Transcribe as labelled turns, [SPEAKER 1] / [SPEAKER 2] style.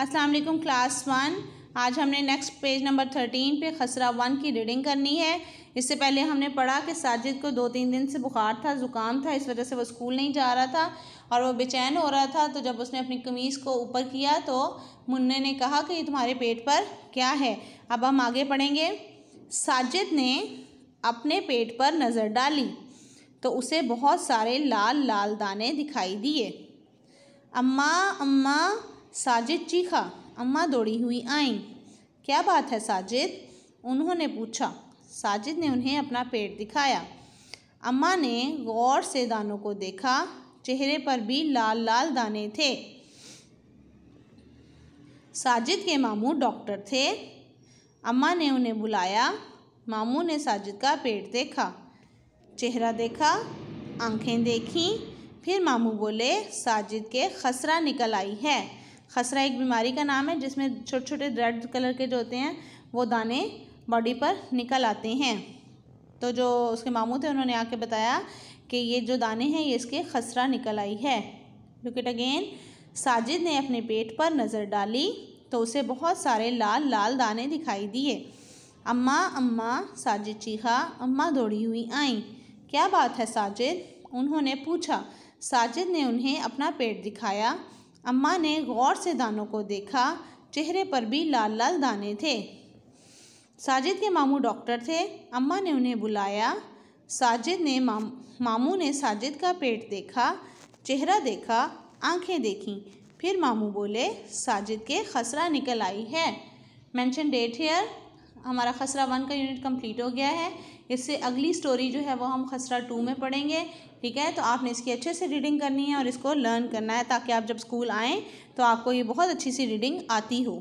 [SPEAKER 1] Aslam class one आज हमने next page number thirteen पे खसरा वन की रीडिंग करनी है इससे पहले हमने पढ़ा कि साजिद को दो तीन दिन से बुखार था ज़ुकाम था इस वजह से वो स्कूल नहीं जा रहा था और वो बेचैन हो रहा था तो जब उसने अपनी कमीज़ को ऊपर किया तो मुन्ने ने कहा कि तुम्हारे पेट पर क्या है अब हम आगे पढ़ेंगे साजिद ने अपने पेट पर नज़र डाली तो उसे बहुत सारे लाल लाल दाने दिखाई दिए अम्मा अम्मा साजिद चीखा अम्मा दौड़ी हुई आईं क्या बात है साजिद उन्होंने पूछा साजिद ने उन्हें अपना पेट दिखाया अम्मा ने गौर से दानों को देखा चेहरे पर भी लाल लाल दाने थे साजिद के मामू डॉक्टर थे अम्मा ने उन्हें बुलाया मामू ने साजिद का पेट देखा चेहरा देखा आंखें देखीं फिर मामू बोले साजिद के खसरा निकल आई है खसरा एक बीमारी का नाम है जिसमें छोटे छोटे रेड कलर के जो होते हैं वो दाने बॉडी पर निकल आते हैं तो जो उसके मामू थे उन्होंने आके बताया कि ये जो दाने हैं ये इसके खसरा निकल आई है लुक इट अगेन साजिद ने अपने पेट पर नज़र डाली तो उसे बहुत सारे लाल लाल दाने दिखाई दिए अम्मा अम्मा साजिद चीखा अम्मा दौड़ी हुई आईं क्या बात है साजिद उन्होंने पूछा साजिद ने उन्हें अपना पेट दिखाया अम्मा ने गौर से दानों को देखा चेहरे पर भी लाल लाल दाने थे साजिद के मामू डॉक्टर थे अम्मा ने उन्हें बुलाया साजिद ने माम मामू ने साजिद का पेट देखा चेहरा देखा आंखें देखीं फिर मामू बोले साजिद के खसरा निकल आई है मेंशन डेट हेयर हमारा खसरा वन का यूनिट कंप्लीट हो गया है इससे अगली स्टोरी जो है वो हम खसरा टू में पढ़ेंगे ठीक है तो आपने इसकी अच्छे से रीडिंग करनी है और इसको लर्न करना है ताकि आप जब स्कूल आएँ तो आपको ये बहुत अच्छी सी रीडिंग आती हो